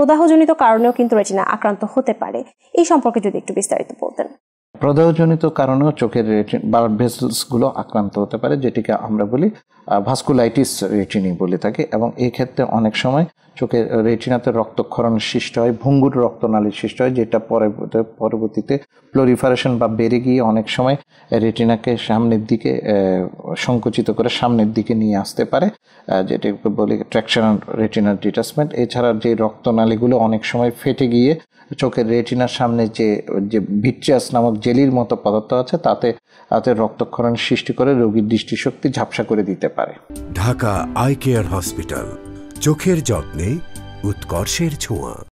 প্রদাহজনিত কারণেও কিন্তু রেটিনা আক্রান্ত হতে পারে এই সম্পর্কে যদি একটু বিস্তারিত বলতেন প্রদাহজনিত কারণেও চোখের ব্লাড ভেসেলসগুলো আক্রান্ত হতে পারে যেটিকে আমরা বলি ভাস্কুলাইটিস রেটিনি বলে থাকি এবং এই ক্ষেত্রে অনেক সময় চোখের রেটিনাতে রক্তক্ষরণ সৃষ্ট হয় ভঙ্গুর রক্তনালী সৃষ্টি হয় যেটা পরে পরবর্তীতে প্লোরিফারেশন বা বেড়ে গিয়ে অনেক সময় রেটিনাকে সামনের দিকে সংকুচিত করে সামনের দিকে নিয়ে আসতে পারে যেটি বলি ট্র্যাকশন রেটিনাল ডিটাচমেন্ট এছাড়া যে রক্তনালীগুলো অনেক সময় ফেটে গিয়ে চোখের রেটিনার সামনে যে যে ভিট্রিয়াস নামক জেলির মতো পদার্থ আছে তাতে তাতে রক্তক্ষরণ সৃষ্টি করে রোগীর দৃষ্টিশক্তি ঝাপসা করে দিতে পারে ঢাকা আই কেয়ার হসপিটাল চোখের যত্নে উৎকর্ষের ছোঁয়া